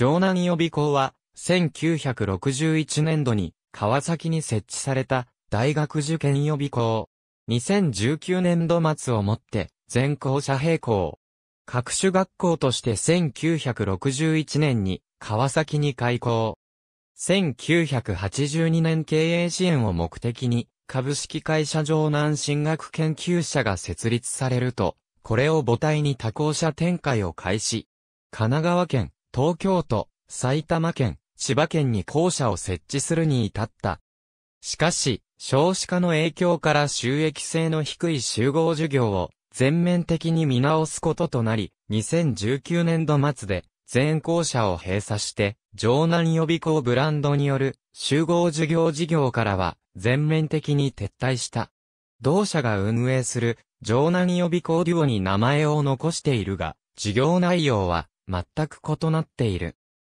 城南予備校は、1961年度に川崎に設置された大学受験予備校。2019年度末をもって全校舎並校。各種学校として1961年に川崎に開校。1982年経営支援を目的に株式会社城南進学研究者が設立されると、これを母体に多校舎展開を開始。神奈川県、東京都、埼玉県、千葉県に校舎を設置するに至った。しかし、少子化の影響から収益性の低い集合授業を全面的に見直すこととなり、2019年度末で全校舎を閉鎖して、城南予備校ブランドによる集合授業事業からは全面的に撤退した。同社が運営する城南予備校デュオに名前を残しているが、授業内容は全く異なっている。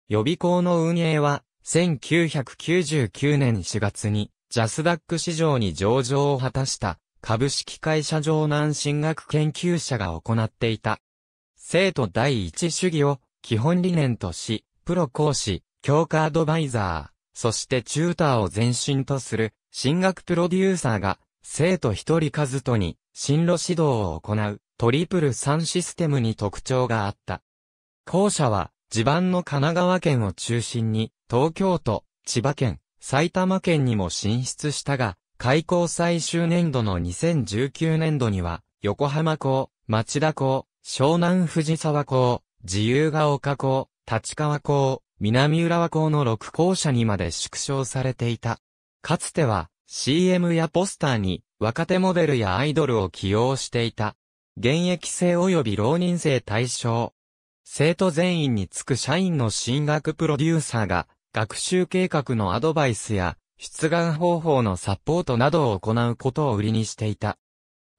予備校の運営は、1999年4月に、ジャスダック市場に上場を果たした、株式会社城南進学研究者が行っていた。生徒第一主義を基本理念とし、プロ講師、教科アドバイザー、そしてチューターを前身とする進学プロデューサーが生徒一人数とに進路指導を行うトリプル3システムに特徴があった。校舎は、地盤の神奈川県を中心に、東京都、千葉県、埼玉県にも進出したが、開校最終年度の2019年度には、横浜校、町田校、湘南藤沢校、自由が丘校、立川校、南浦和校の6校舎にまで縮小されていた。かつては、CM やポスターに、若手モデルやアイドルを起用していた。現役生及び浪人生対象、生徒全員につく社員の進学プロデューサーが、学習計画のアドバイスや、出願方法のサポートなどを行うことを売りにしていた。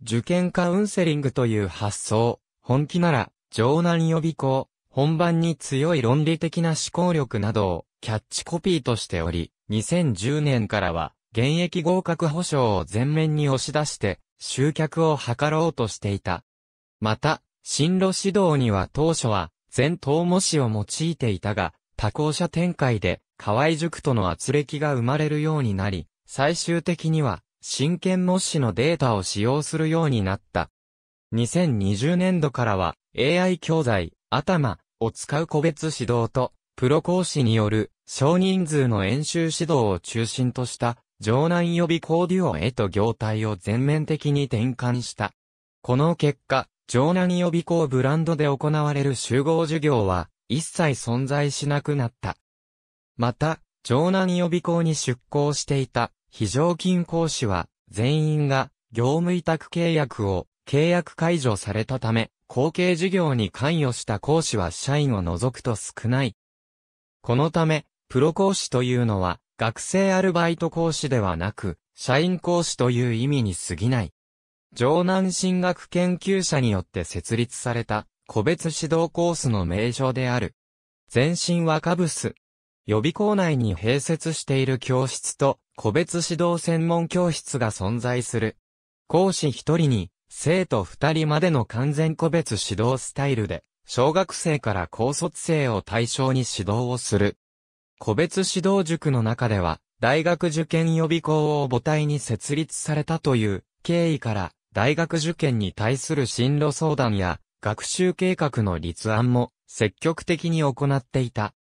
受験カウンセリングという発想、本気なら、城南予備校、本番に強い論理的な思考力などをキャッチコピーとしており、2010年からは、現役合格保証を全面に押し出して、集客を図ろうとしていた。また、進路指導には当初は、全頭模試を用いていたが、多校舎展開で、河合塾との圧力が生まれるようになり、最終的には、真剣模試のデータを使用するようになった。2020年度からは、AI 教材、頭を使う個別指導と、プロ講師による少人数の演習指導を中心とした城南予備校デュオへと業態を全面的に転換した。この結果、城南予備校ブランドで行われる集合授業は一切存在しなくなった。また、城南予備校に出向していた非常勤講師は全員が業務委託契約を契約解除されたため、後継授業に関与した講師は社員を除くと少ない。このため、プロ講師というのは、学生アルバイト講師ではなく、社員講師という意味に過ぎない。城南進学研究者によって設立された、個別指導コースの名称である。前身はカブス。予備校内に併設している教室と、個別指導専門教室が存在する。講師一人に、生徒二人までの完全個別指導スタイルで、小学生から高卒生を対象に指導をする。個別指導塾の中では、大学受験予備校を母体に設立されたという経緯から、大学受験に対する進路相談や、学習計画の立案も積極的に行っていた。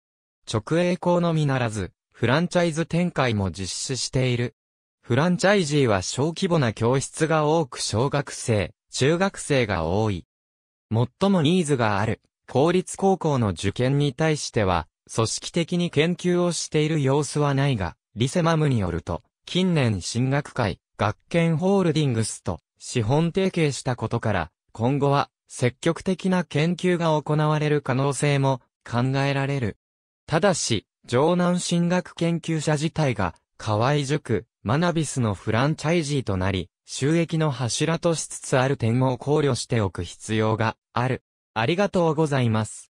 直営校のみならず、フランチャイズ展開も実施している。フランチャイジーは小規模な教室が多く小学生、中学生が多い。最もニーズがある、公立高校の受験に対しては、組織的に研究をしている様子はないが、リセマムによると、近年進学会、学研ホールディングスと、資本提携したことから、今後は積極的な研究が行われる可能性も考えられる。ただし、城南進学研究者自体が、河合塾、マナビスのフランチャイジーとなり、収益の柱としつつある点を考慮しておく必要がある。ありがとうございます。